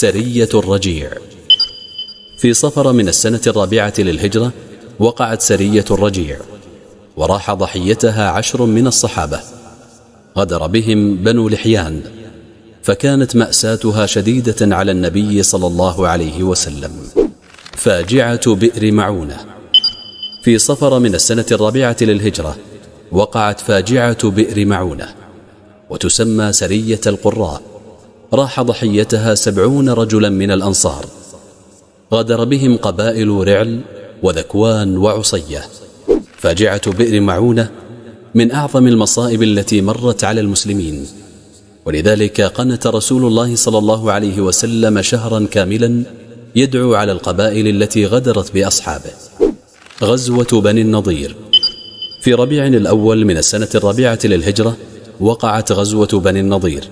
سرية الرجيع في صفر من السنة الرابعة للهجرة وقعت سرية الرجيع وراح ضحيتها عشر من الصحابة غدر بهم بنو لحيان فكانت مأساتها شديدة على النبي صلى الله عليه وسلم فاجعة بئر معونة في صفر من السنة الرابعة للهجرة وقعت فاجعة بئر معونة وتسمى سرية القراء راح ضحيتها سبعون رجلا من الأنصار غادر بهم قبائل رعل وذكوان وعصية فاجعة بئر معونة من أعظم المصائب التي مرت على المسلمين ولذلك قنت رسول الله صلى الله عليه وسلم شهرا كاملا يدعو على القبائل التي غدرت بأصحابه غزوة بني النضير في ربيع الأول من السنة الرابعة للهجرة وقعت غزوة بني النضير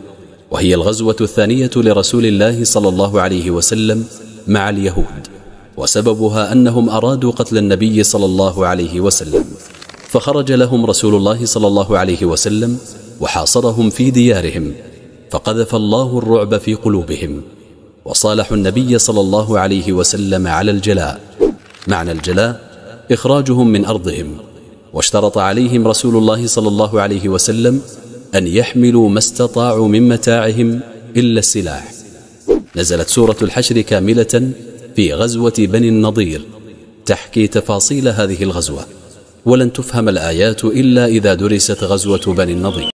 وهي الغزوة الثانية لرسول الله صلى الله عليه وسلم مع اليهود وسببها أنهم أرادوا قتل النبي صلى الله عليه وسلم فخرج لهم رسول الله صلى الله عليه وسلم وحاصرهم في ديارهم فقذف الله الرعب في قلوبهم وصالح النبي صلى الله عليه وسلم على الجلاء معنى الجلاء إخراجهم من أرضهم واشترط عليهم رسول الله صلى الله عليه وسلم أن يحملوا ما استطاعوا من متاعهم إلا السلاح نزلت سورة الحشر كاملة في غزوة بني النضير تحكي تفاصيل هذه الغزوة ولن تفهم الآيات إلا إذا درست غزوة بني النضير